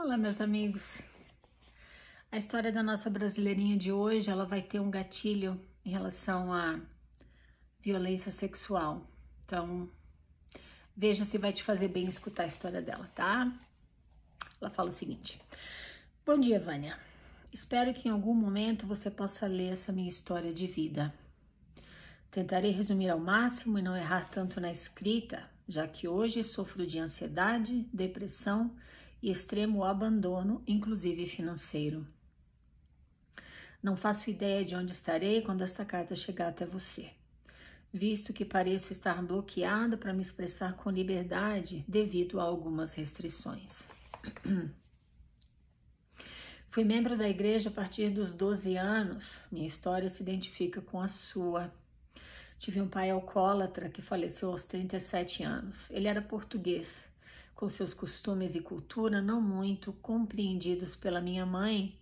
Olá, meus amigos. A história da nossa brasileirinha de hoje, ela vai ter um gatilho em relação à violência sexual. Então, veja se vai te fazer bem escutar a história dela, tá? Ela fala o seguinte: Bom dia, Vânia. Espero que em algum momento você possa ler essa minha história de vida. Tentarei resumir ao máximo e não errar tanto na escrita, já que hoje sofro de ansiedade, depressão, e extremo abandono, inclusive financeiro. Não faço ideia de onde estarei quando esta carta chegar até você. Visto que pareço estar bloqueada para me expressar com liberdade devido a algumas restrições. Fui membro da igreja a partir dos 12 anos. Minha história se identifica com a sua. Tive um pai alcoólatra que faleceu aos 37 anos. Ele era português com seus costumes e cultura não muito compreendidos pela minha mãe,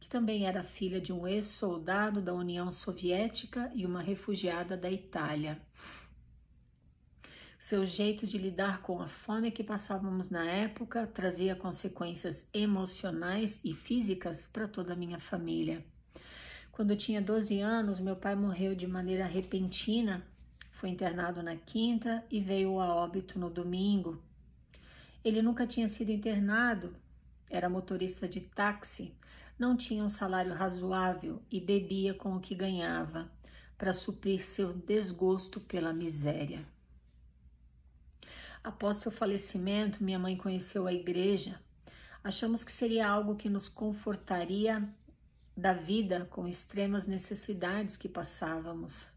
que também era filha de um ex-soldado da União Soviética e uma refugiada da Itália. Seu jeito de lidar com a fome que passávamos na época trazia consequências emocionais e físicas para toda a minha família. Quando eu tinha 12 anos, meu pai morreu de maneira repentina. Foi internado na quinta e veio a óbito no domingo. Ele nunca tinha sido internado, era motorista de táxi, não tinha um salário razoável e bebia com o que ganhava para suprir seu desgosto pela miséria. Após seu falecimento, minha mãe conheceu a igreja. Achamos que seria algo que nos confortaria da vida com extremas necessidades que passávamos.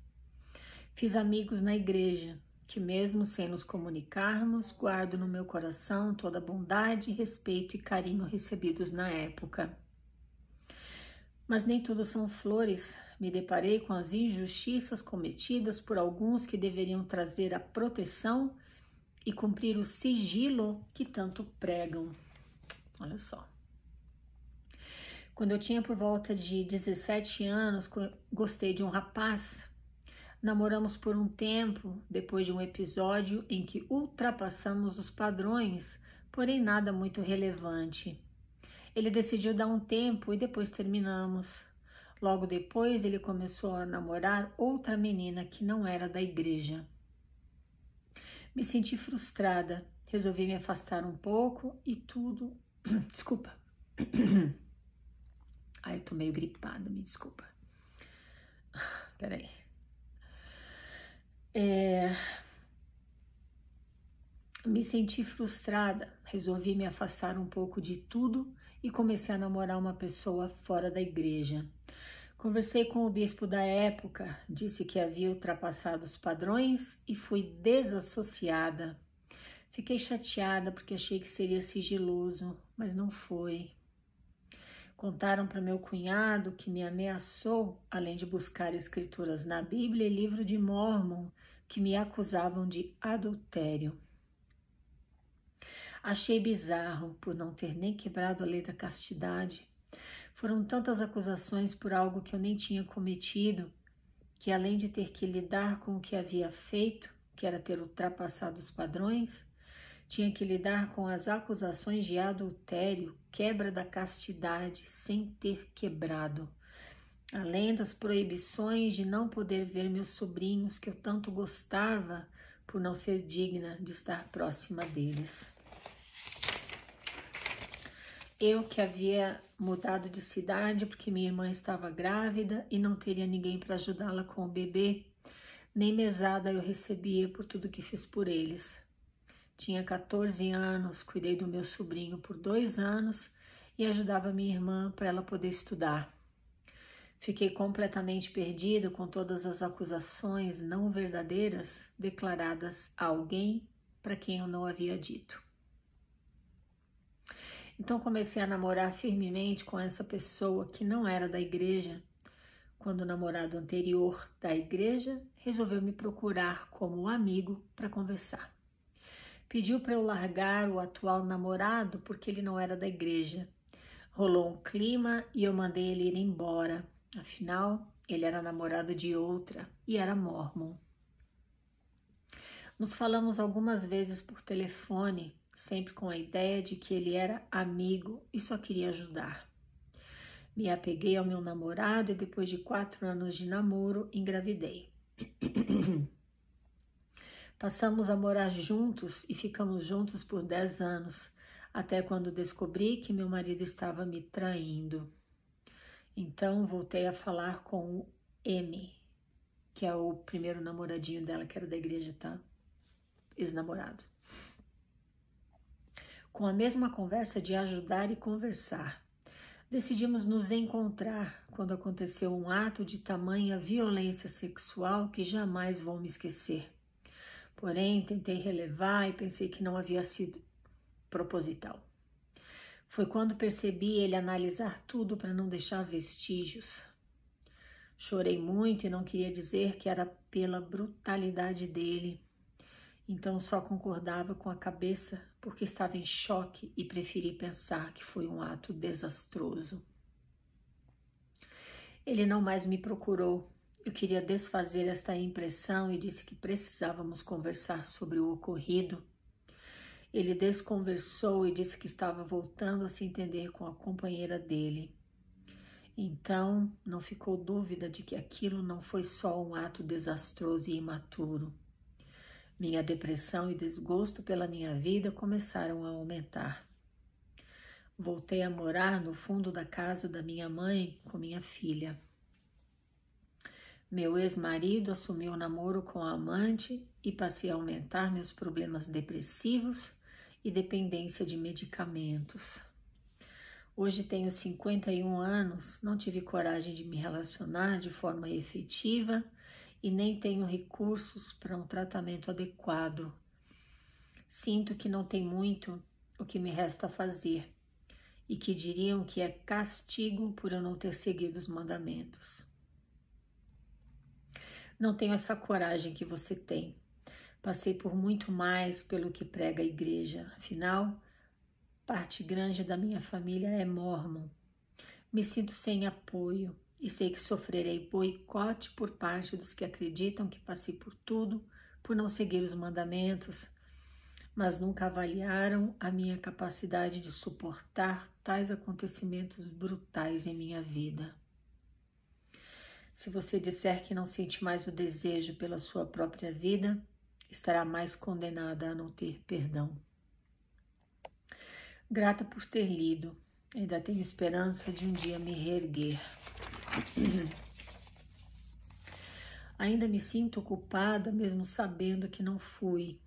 Fiz amigos na igreja, que, mesmo sem nos comunicarmos, guardo no meu coração toda a bondade, respeito e carinho recebidos na época. Mas nem tudo são flores. Me deparei com as injustiças cometidas por alguns que deveriam trazer a proteção e cumprir o sigilo que tanto pregam. Olha só. Quando eu tinha por volta de 17 anos, gostei de um rapaz Namoramos por um tempo, depois de um episódio em que ultrapassamos os padrões, porém nada muito relevante. Ele decidiu dar um tempo e depois terminamos. Logo depois, ele começou a namorar outra menina que não era da igreja. Me senti frustrada, resolvi me afastar um pouco e tudo. Desculpa. Ai, eu tô meio gripada, me desculpa. Peraí. É... Me senti frustrada, resolvi me afastar um pouco de tudo e comecei a namorar uma pessoa fora da igreja. Conversei com o bispo da época, disse que havia ultrapassado os padrões e fui desassociada. Fiquei chateada porque achei que seria sigiloso, mas não foi. Contaram para meu cunhado que me ameaçou, além de buscar escrituras na Bíblia e livro de Mormon, que me acusavam de adultério. Achei bizarro por não ter nem quebrado a lei da castidade. Foram tantas acusações por algo que eu nem tinha cometido, que além de ter que lidar com o que havia feito, que era ter ultrapassado os padrões, tinha que lidar com as acusações de adultério, quebra da castidade sem ter quebrado. Além das proibições de não poder ver meus sobrinhos que eu tanto gostava por não ser digna de estar próxima deles. Eu que havia mudado de cidade porque minha irmã estava grávida e não teria ninguém para ajudá-la com o bebê, nem mesada eu recebia por tudo que fiz por eles. Tinha 14 anos, cuidei do meu sobrinho por dois anos e ajudava minha irmã para ela poder estudar. Fiquei completamente perdida com todas as acusações não verdadeiras declaradas a alguém para quem eu não havia dito. Então comecei a namorar firmemente com essa pessoa que não era da igreja, quando o namorado anterior da igreja resolveu me procurar como amigo para conversar pediu para eu largar o atual namorado porque ele não era da igreja. Rolou um clima e eu mandei ele ir embora. Afinal, ele era namorado de outra e era mormon. Nos falamos algumas vezes por telefone, sempre com a ideia de que ele era amigo e só queria ajudar. Me apeguei ao meu namorado e depois de quatro anos de namoro, engravidei. Passamos a morar juntos e ficamos juntos por dez anos, até quando descobri que meu marido estava me traindo. Então voltei a falar com o M, que é o primeiro namoradinho dela, que era da igreja, tá? Ex-namorado. Com a mesma conversa de ajudar e conversar. Decidimos nos encontrar quando aconteceu um ato de tamanha violência sexual que jamais vou me esquecer. Porém, tentei relevar e pensei que não havia sido proposital. Foi quando percebi ele analisar tudo para não deixar vestígios. Chorei muito e não queria dizer que era pela brutalidade dele. Então só concordava com a cabeça porque estava em choque e preferi pensar que foi um ato desastroso. Ele não mais me procurou eu queria desfazer esta impressão e disse que precisávamos conversar sobre o ocorrido. Ele desconversou e disse que estava voltando a se entender com a companheira dele. Então, não ficou dúvida de que aquilo não foi só um ato desastroso e imaturo. Minha depressão e desgosto pela minha vida começaram a aumentar. Voltei a morar no fundo da casa da minha mãe com minha filha. Meu ex-marido assumiu o namoro com a amante e passei a aumentar meus problemas depressivos e dependência de medicamentos. Hoje tenho 51 anos, não tive coragem de me relacionar de forma efetiva e nem tenho recursos para um tratamento adequado. Sinto que não tem muito o que me resta fazer e que diriam que é castigo por eu não ter seguido os mandamentos. Não tenho essa coragem que você tem. Passei por muito mais pelo que prega a igreja. Afinal, parte grande da minha família é mormon. Me sinto sem apoio e sei que sofrerei boicote por parte dos que acreditam que passei por tudo por não seguir os mandamentos, mas nunca avaliaram a minha capacidade de suportar tais acontecimentos brutais em minha vida. Se você disser que não sente mais o desejo pela sua própria vida, estará mais condenada a não ter perdão. Grata por ter lido. Ainda tenho esperança de um dia me reerguer. Ainda me sinto culpada, mesmo sabendo que não fui.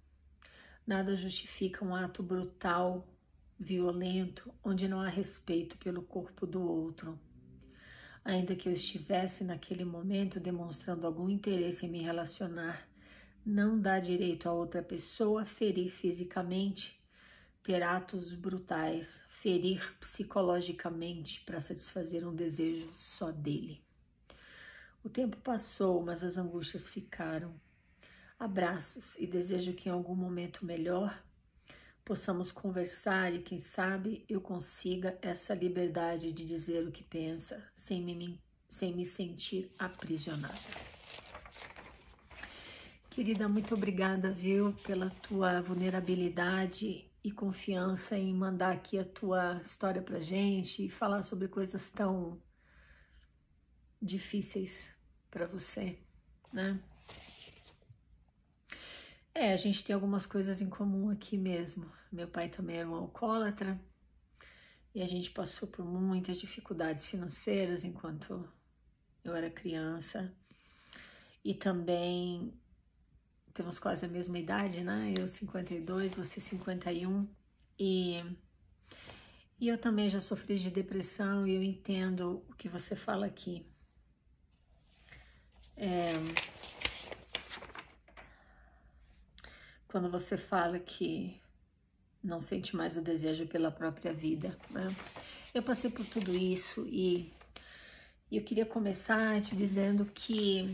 Nada justifica um ato brutal, violento, onde não há respeito pelo corpo do outro ainda que eu estivesse naquele momento demonstrando algum interesse em me relacionar, não dá direito a outra pessoa ferir fisicamente, ter atos brutais, ferir psicologicamente para satisfazer um desejo só dele. O tempo passou, mas as angústias ficaram. Abraços e desejo que em algum momento melhor possamos conversar e, quem sabe, eu consiga essa liberdade de dizer o que pensa sem me, sem me sentir aprisionada. Querida, muito obrigada, viu, pela tua vulnerabilidade e confiança em mandar aqui a tua história pra gente e falar sobre coisas tão difíceis para você, né? É, a gente tem algumas coisas em comum aqui mesmo. Meu pai também era um alcoólatra e a gente passou por muitas dificuldades financeiras enquanto eu era criança. E também temos quase a mesma idade, né? Eu 52, você 51. E, e eu também já sofri de depressão e eu entendo o que você fala aqui. É, quando você fala que não sente mais o desejo pela própria vida. Né? Eu passei por tudo isso e eu queria começar te dizendo que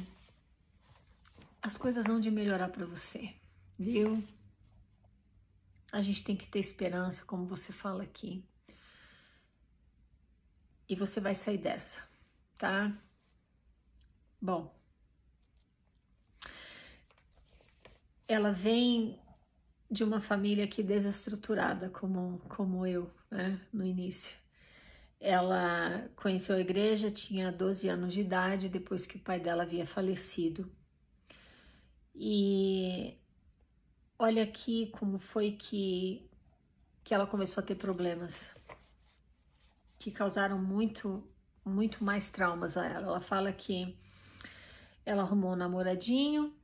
as coisas vão de melhorar para você, viu? A gente tem que ter esperança, como você fala aqui. E você vai sair dessa, tá? Bom, ela vem de uma família que desestruturada como como eu, né, no início. Ela conheceu a igreja, tinha 12 anos de idade, depois que o pai dela havia falecido. E olha aqui como foi que que ela começou a ter problemas que causaram muito muito mais traumas a ela. Ela fala que ela arrumou um namoradinho,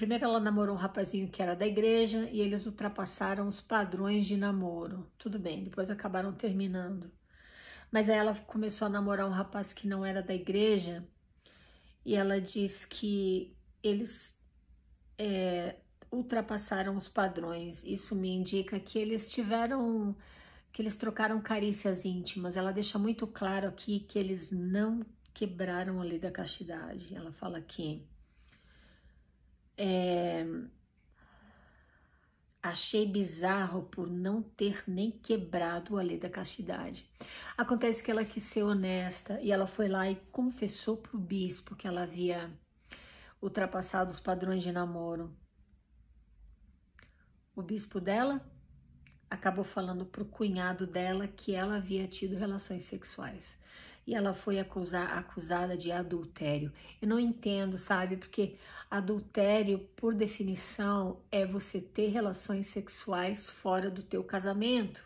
Primeiro, ela namorou um rapazinho que era da igreja e eles ultrapassaram os padrões de namoro. Tudo bem, depois acabaram terminando. Mas aí ela começou a namorar um rapaz que não era da igreja e ela diz que eles é, ultrapassaram os padrões. Isso me indica que eles tiveram, que eles trocaram carícias íntimas. Ela deixa muito claro aqui que eles não quebraram a lei da castidade. Ela fala que é... Achei bizarro por não ter nem quebrado a lei da castidade. Acontece que ela quis ser honesta e ela foi lá e confessou pro bispo que ela havia ultrapassado os padrões de namoro. O bispo dela acabou falando pro cunhado dela que ela havia tido relações sexuais e ela foi acusada de adultério. Eu não entendo, sabe? Porque adultério, por definição, é você ter relações sexuais fora do teu casamento.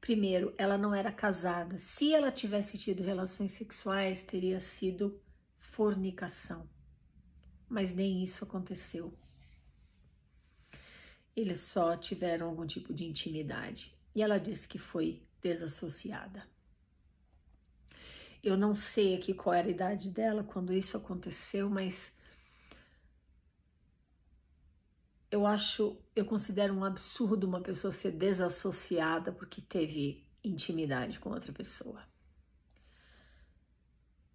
Primeiro, ela não era casada. Se ela tivesse tido relações sexuais, teria sido fornicação. Mas nem isso aconteceu. Eles só tiveram algum tipo de intimidade. E ela disse que foi desassociada. Eu não sei aqui qual era a idade dela quando isso aconteceu, mas eu acho, eu considero um absurdo uma pessoa ser desassociada porque teve intimidade com outra pessoa.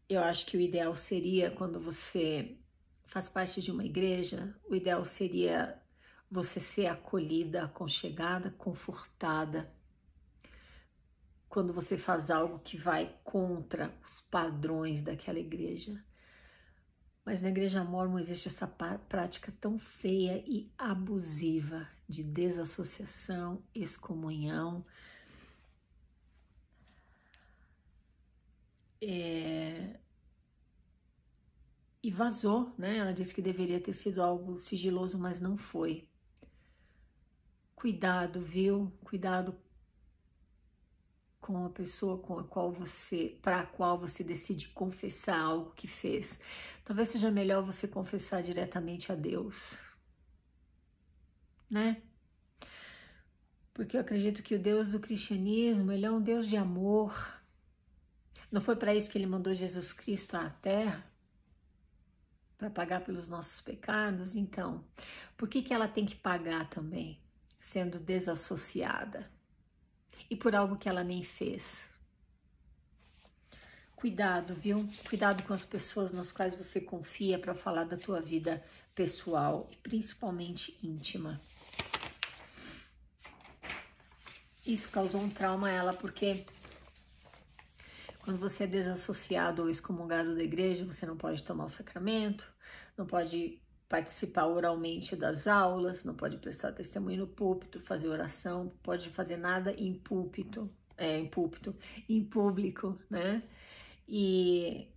Eu acho que o ideal seria quando você faz parte de uma igreja, o ideal seria você ser acolhida, aconchegada, confortada quando você faz algo que vai contra os padrões daquela igreja. Mas na igreja mormon existe essa prática tão feia e abusiva de desassociação, excomunhão. É... E vazou, né? Ela disse que deveria ter sido algo sigiloso, mas não foi. Cuidado, viu? Cuidado com a pessoa com a qual você, para a qual você decide confessar algo que fez. Talvez seja melhor você confessar diretamente a Deus. Né? Porque eu acredito que o Deus do cristianismo, ele é um Deus de amor. Não foi para isso que ele mandou Jesus Cristo à terra? Para pagar pelos nossos pecados? Então, por que que ela tem que pagar também, sendo desassociada? e por algo que ela nem fez. Cuidado, viu? Cuidado com as pessoas nas quais você confia para falar da tua vida pessoal e principalmente íntima. Isso causou um trauma a ela porque quando você é desassociado ou excomungado da igreja, você não pode tomar o sacramento, não pode participar oralmente das aulas, não pode prestar testemunho no púlpito, fazer oração, pode fazer nada em púlpito, é, em púlpito, em público, né? E,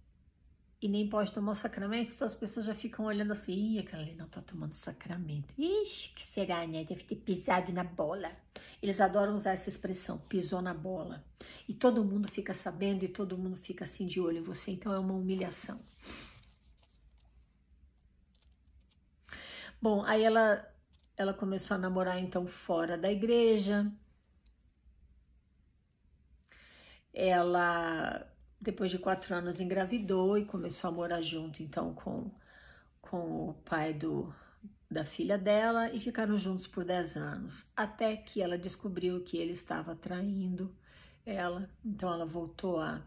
e nem pode tomar o sacramento, então as pessoas já ficam olhando assim, ih, aquela ali não tá tomando sacramento. Ixi, que será, né? Deve ter pisado na bola. Eles adoram usar essa expressão, pisou na bola. E todo mundo fica sabendo e todo mundo fica assim de olho em você, então é uma humilhação. Bom, aí ela ela começou a namorar então fora da igreja. Ela depois de quatro anos engravidou e começou a morar junto então com com o pai do da filha dela e ficaram juntos por dez anos, até que ela descobriu que ele estava traindo ela. Então ela voltou a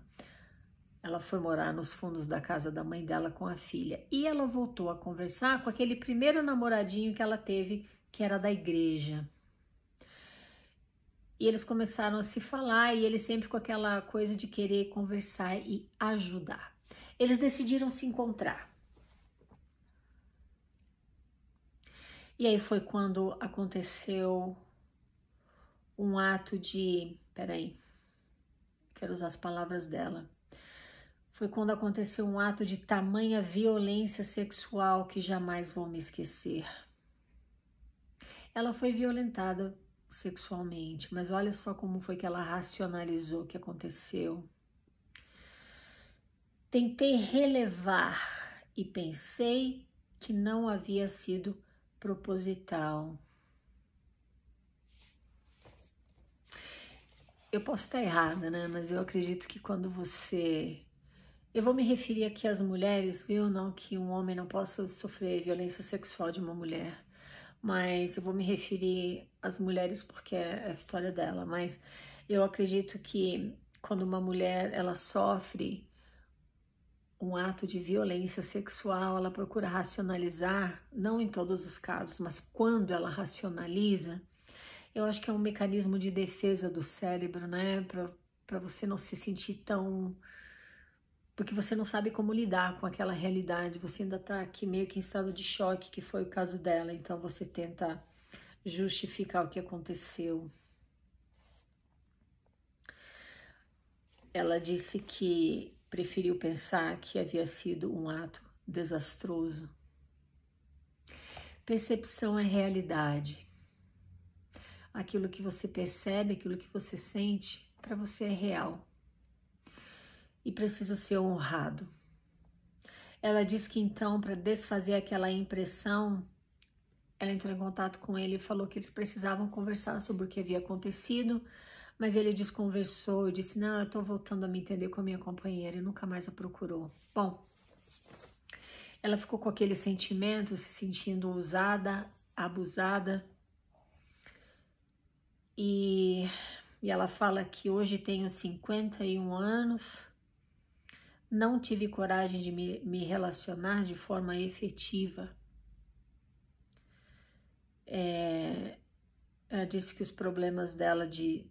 ela foi morar nos fundos da casa da mãe dela com a filha e ela voltou a conversar com aquele primeiro namoradinho que ela teve, que era da igreja. E eles começaram a se falar e ele sempre com aquela coisa de querer conversar e ajudar. Eles decidiram se encontrar. E aí foi quando aconteceu um ato de. Peraí, quero usar as palavras dela. Foi quando aconteceu um ato de tamanha violência sexual que jamais vou me esquecer. Ela foi violentada sexualmente, mas olha só como foi que ela racionalizou o que aconteceu. Tentei relevar e pensei que não havia sido proposital. Eu posso estar errada, né? Mas eu acredito que quando você eu vou me referir aqui às mulheres, viu? Não que um homem não possa sofrer violência sexual de uma mulher, mas eu vou me referir às mulheres porque é a história dela. Mas eu acredito que quando uma mulher ela sofre um ato de violência sexual, ela procura racionalizar, não em todos os casos, mas quando ela racionaliza, eu acho que é um mecanismo de defesa do cérebro, né? Para você não se sentir tão porque você não sabe como lidar com aquela realidade, você ainda está aqui meio que em estado de choque, que foi o caso dela, então você tenta justificar o que aconteceu. Ela disse que preferiu pensar que havia sido um ato desastroso. Percepção é realidade. Aquilo que você percebe, aquilo que você sente, para você é real e precisa ser honrado. Ela diz que então, para desfazer aquela impressão, ela entrou em contato com ele e falou que eles precisavam conversar sobre o que havia acontecido, mas ele desconversou e disse: Não, eu tô voltando a me entender com a minha companheira e nunca mais a procurou. Bom, ela ficou com aquele sentimento, se sentindo usada, abusada. E, e ela fala que hoje tenho 51 anos não tive coragem de me, me relacionar de forma efetiva. É, ela disse que os problemas dela de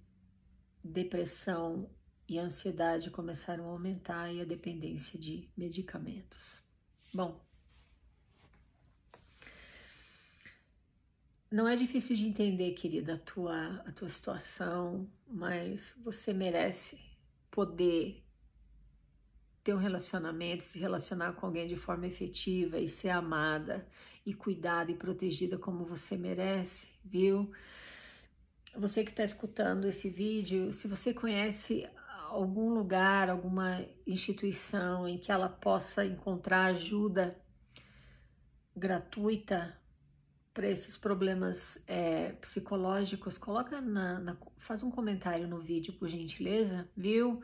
depressão e ansiedade começaram a aumentar e a dependência de medicamentos. Bom, não é difícil de entender, querida, a tua, a tua situação, mas você merece poder ter um relacionamento, se relacionar com alguém de forma efetiva e ser amada e cuidada e protegida como você merece, viu? Você que está escutando esse vídeo, se você conhece algum lugar, alguma instituição em que ela possa encontrar ajuda gratuita para esses problemas é, psicológicos, coloca na, na, faz um comentário no vídeo por gentileza, viu?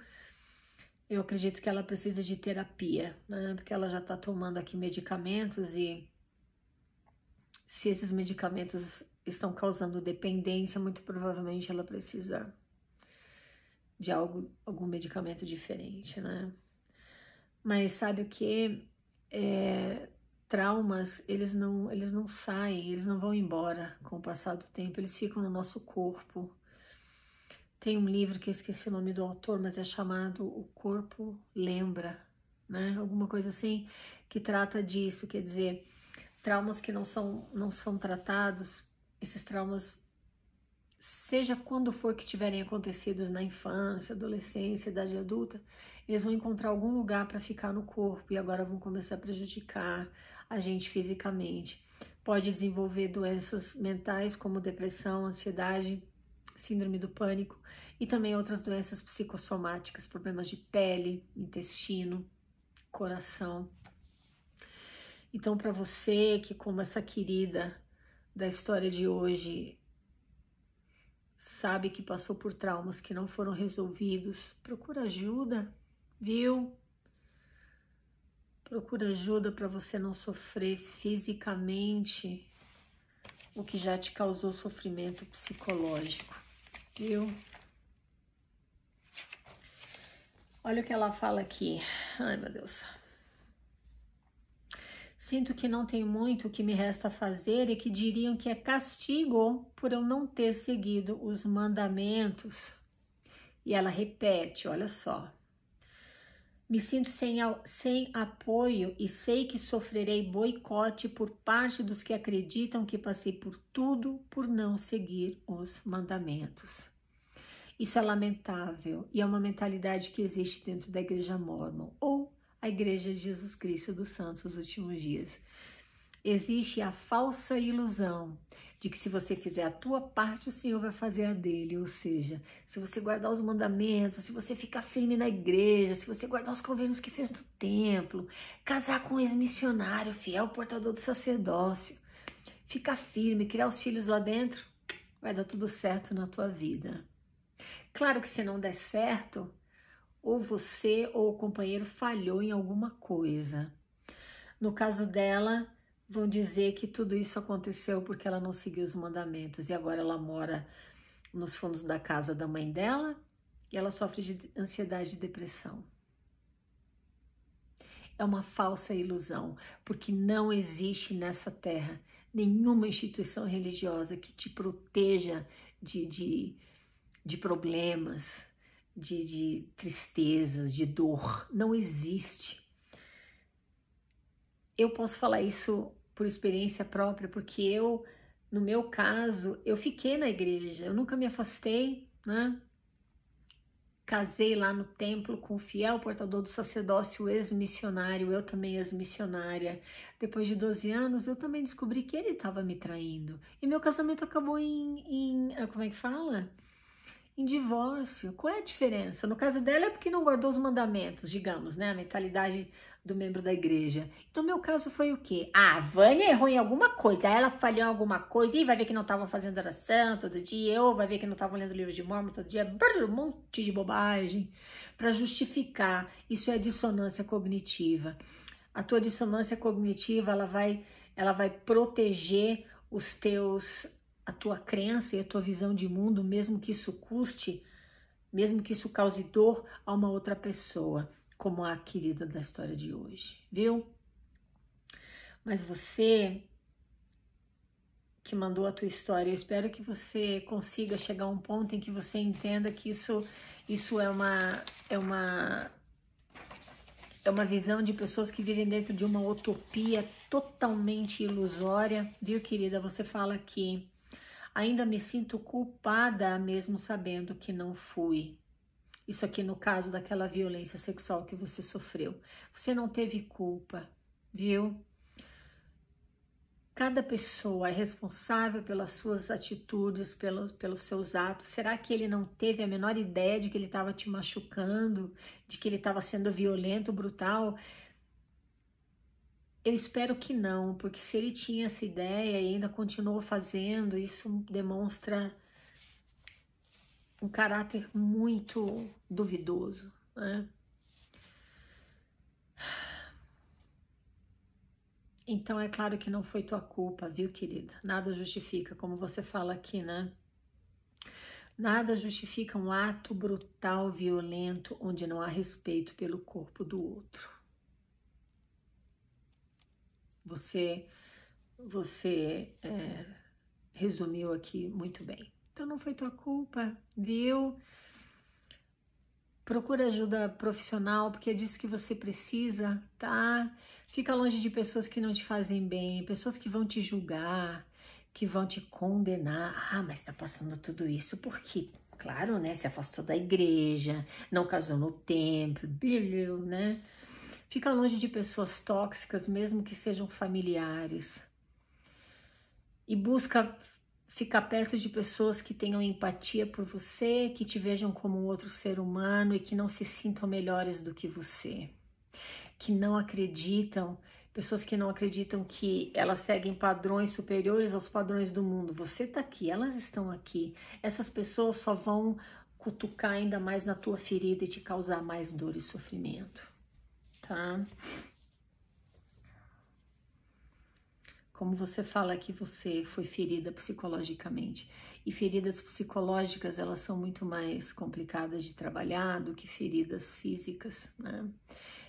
eu acredito que ela precisa de terapia, né? Porque ela já está tomando aqui medicamentos e se esses medicamentos estão causando dependência, muito provavelmente ela precisa de algo, algum medicamento diferente, né? Mas sabe o que? É, traumas, eles não, eles não saem, eles não vão embora com o passar do tempo, eles ficam no nosso corpo. Tem um livro que eu esqueci o nome do autor, mas é chamado O Corpo Lembra, né? Alguma coisa assim que trata disso, quer dizer, traumas que não são não são tratados, esses traumas seja quando for que tiverem acontecidos na infância, adolescência, idade adulta, eles vão encontrar algum lugar para ficar no corpo e agora vão começar a prejudicar a gente fisicamente. Pode desenvolver doenças mentais como depressão, ansiedade, síndrome do pânico e também outras doenças psicossomáticas, problemas de pele, intestino, coração. Então, para você que, como essa querida da história de hoje, sabe que passou por traumas que não foram resolvidos, procura ajuda, viu? Procura ajuda para você não sofrer fisicamente o que já te causou sofrimento psicológico viu? Olha o que ela fala aqui. Ai, meu Deus. Sinto que não tem muito o que me resta fazer e que diriam que é castigo por eu não ter seguido os mandamentos. E ela repete, olha só. Me sinto sem, sem apoio e sei que sofrerei boicote por parte dos que acreditam que passei por tudo por não seguir os mandamentos. Isso é lamentável e é uma mentalidade que existe dentro da Igreja Mormon ou a Igreja de Jesus Cristo dos Santos dos Últimos Dias. Existe a falsa ilusão de que se você fizer a tua parte, o Senhor vai fazer a dele. Ou seja, se você guardar os mandamentos, se você ficar firme na igreja, se você guardar os convênios que fez no templo, casar com um ex-missionário, fiel portador do sacerdócio, ficar firme, criar os filhos lá dentro, vai dar tudo certo na tua vida. Claro que se não der certo, ou você ou o companheiro falhou em alguma coisa. No caso dela, vão dizer que tudo isso aconteceu porque ela não seguiu os mandamentos e agora ela mora nos fundos da casa da mãe dela e ela sofre de ansiedade e depressão. É uma falsa ilusão, porque não existe nessa terra nenhuma instituição religiosa que te proteja de, de, de problemas, de, de tristezas, de dor. Não existe. Eu posso falar isso por experiência própria, porque eu, no meu caso, eu fiquei na igreja, eu nunca me afastei, né? Casei lá no templo com o fiel portador do sacerdócio, ex-missionário, eu também ex-missionária. Depois de 12 anos, eu também descobri que ele estava me traindo. E meu casamento acabou em, em. Eh, como é que fala? em divórcio. Qual é a diferença? No caso dela é porque não guardou os mandamentos, digamos, né? A mentalidade do membro da igreja. No meu caso foi o quê? Ah, a Vânia errou em alguma coisa, ela falhou em alguma coisa, e vai ver que não estavam fazendo oração todo dia, ou vai ver que não estavam lendo livro de mormon todo dia, brrr, um monte de bobagem para justificar. Isso é dissonância cognitiva. A tua dissonância cognitiva, ela vai, ela vai proteger os teus a tua crença e a tua visão de mundo, mesmo que isso custe, mesmo que isso cause dor a uma outra pessoa, como a querida da história de hoje, viu? Mas você que mandou a tua história, eu espero que você consiga chegar a um ponto em que você entenda que isso isso é uma é uma é uma visão de pessoas que vivem dentro de uma utopia totalmente ilusória, viu, querida? Você fala que Ainda me sinto culpada, mesmo sabendo que não fui. Isso aqui no caso daquela violência sexual que você sofreu. Você não teve culpa, viu? Cada pessoa é responsável pelas suas atitudes, pelos, pelos seus atos. Será que ele não teve a menor ideia de que ele estava te machucando, de que ele estava sendo violento, brutal? Eu espero que não, porque se ele tinha essa ideia e ainda continuou fazendo, isso demonstra um caráter muito duvidoso, né? Então é claro que não foi tua culpa, viu, querida? Nada justifica, como você fala aqui, né? Nada justifica um ato brutal, violento, onde não há respeito pelo corpo do outro. Você, você é, resumiu aqui muito bem. Então não foi tua culpa, viu? Procura ajuda profissional, porque é disso que você precisa, tá? Fica longe de pessoas que não te fazem bem, pessoas que vão te julgar, que vão te condenar. Ah, mas tá passando tudo isso porque, claro, né? Se afastou da igreja, não casou no templo, né? Fica longe de pessoas tóxicas, mesmo que sejam familiares. E busca ficar perto de pessoas que tenham empatia por você, que te vejam como um outro ser humano e que não se sintam melhores do que você, que não acreditam, pessoas que não acreditam que elas seguem padrões superiores aos padrões do mundo. Você tá aqui, elas estão aqui. Essas pessoas só vão cutucar ainda mais na tua ferida e te causar mais dor e sofrimento tá? Como você fala que você foi ferida psicologicamente. E feridas psicológicas, elas são muito mais complicadas de trabalhar do que feridas físicas, né?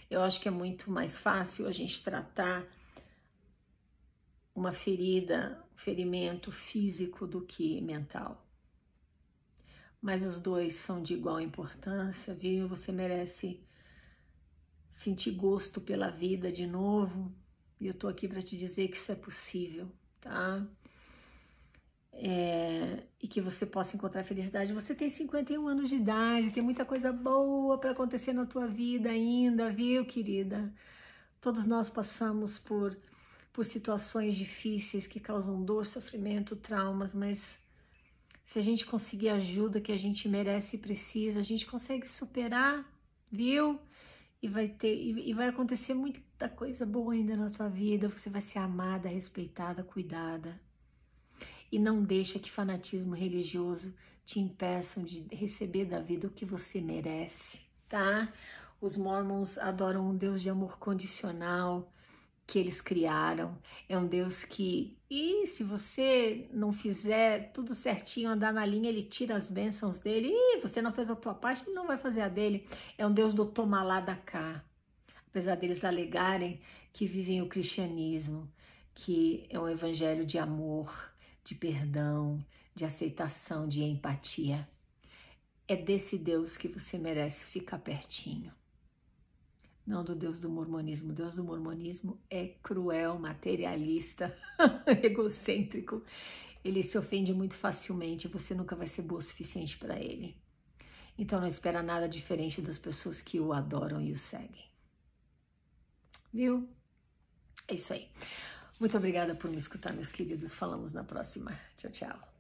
Eu acho que é muito mais fácil a gente tratar uma ferida, um ferimento físico do que mental. Mas os dois são de igual importância, viu? Você merece sentir gosto pela vida de novo. E eu tô aqui para te dizer que isso é possível, tá? É, e que você possa encontrar felicidade. Você tem 51 anos de idade, tem muita coisa boa para acontecer na tua vida ainda, viu, querida? Todos nós passamos por, por situações difíceis que causam dor, sofrimento, traumas, mas se a gente conseguir a ajuda que a gente merece e precisa, a gente consegue superar, viu? e vai ter e vai acontecer muita coisa boa ainda na sua vida. Você vai ser amada, respeitada, cuidada. E não deixa que fanatismo religioso te impeçam de receber da vida o que você merece, tá? Os mormons adoram um Deus de amor condicional, que eles criaram, é um Deus que, e se você não fizer tudo certinho, andar na linha, ele tira as bênçãos dele, e você não fez a tua parte, ele não vai fazer a dele. É um Deus do tomar lá da cá. Apesar deles alegarem que vivem o cristianismo, que é um evangelho de amor, de perdão, de aceitação, de empatia. É desse Deus que você merece ficar pertinho não do Deus do mormonismo. O Deus do mormonismo é cruel, materialista, egocêntrico. Ele se ofende muito facilmente, você nunca vai ser boa o suficiente para ele. Então não espera nada diferente das pessoas que o adoram e o seguem. Viu? É isso aí. Muito obrigada por me escutar, meus queridos. Falamos na próxima. Tchau, tchau.